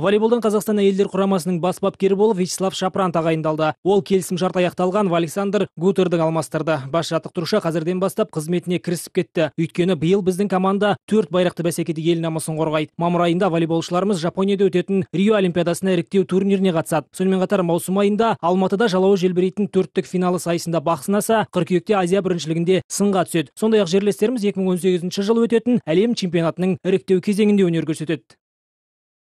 волейболдан қазақстан әйелдер құрамасының бас бапкері болып вячеслав шапран тағайындалды ол келісім шарт аяқталған александр гутердің алмастырды бас жаттықтырушы қазірден бастап қызметіне кірісіп кетті өйткені биыл біздің команда төрт байрақты бәсекеде ел намысын қорғайды мамыр айында волейболшыларымыз жапонияда өтетін рио олимпиадасына іріктеу турниріне қатысады сонымен қатар маусым айында алматыда жалауы желбірейтін төрттік финалы сайысында бақ сынаса қыркүйекте азия біріншілігінде сынға түседі сондай ақ жерлестеріміз екі мың он сегізінші жылы өтетін әлем чемпионатының іріктеу кезеңінде өнер көрсетеді